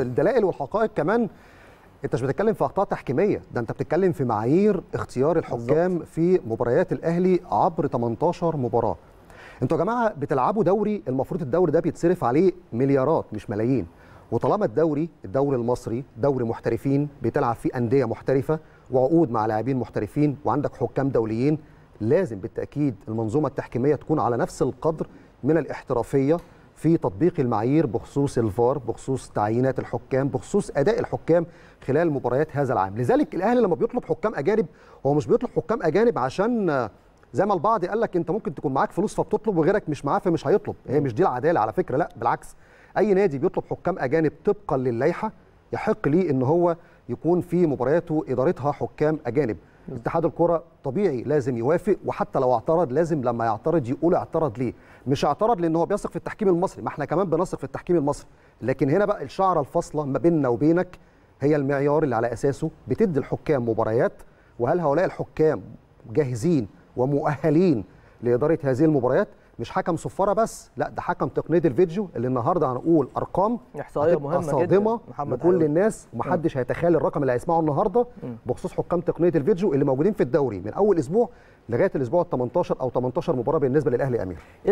الدلائل والحقائق كمان انت مش بتتكلم في اخطاء تحكيميه ده انت بتتكلم في معايير اختيار الحكام بالزبط. في مباريات الاهلي عبر 18 مباراه انتوا يا جماعه بتلعبوا دوري المفروض الدوري ده بيتصرف عليه مليارات مش ملايين وطالما الدوري الدوري المصري دوري محترفين بتلعب فيه انديه محترفه وعقود مع لاعبين محترفين وعندك حكام دوليين لازم بالتاكيد المنظومه التحكيميه تكون على نفس القدر من الاحترافيه في تطبيق المعايير بخصوص الفار بخصوص تعيينات الحكام بخصوص اداء الحكام خلال مباريات هذا العام لذلك الاهلي لما بيطلب حكام اجانب هو مش بيطلب حكام اجانب عشان زي ما البعض قال لك انت ممكن تكون معاك فلوس فبتطلب وغيرك مش معاه فمش هيطلب هي مش دي العداله على فكره لا بالعكس اي نادي بيطلب حكام اجانب طبقا للائحه يحق ليه ان هو يكون في مبارياته ادارتها حكام اجانب اتحاد الكره طبيعي لازم يوافق وحتى لو اعترض لازم لما يعترض يقول اعترض ليه مش اعترض لان هو بيثق في التحكيم المصري ما احنا كمان بنثق في التحكيم المصري لكن هنا بقى الشعره الفاصله ما بيننا وبينك هي المعيار اللي على اساسه بتدي الحكام مباريات وهل هؤلاء الحكام جاهزين ومؤهلين لاداره هذه المباريات مش حكم صفاره بس لا ده حكم تقنيه الفيديو اللي النهارده هنقول ارقام احصائيه مهمه صادمه جدا لكل حلو. الناس ومحدش هيتخيل الرقم اللي هيسمعه النهارده بخصوص حكام تقنيه الفيديو اللي موجودين في الدوري من اول اسبوع لغايه الاسبوع ال 18 او 18 مباراه بالنسبه للاهلي امير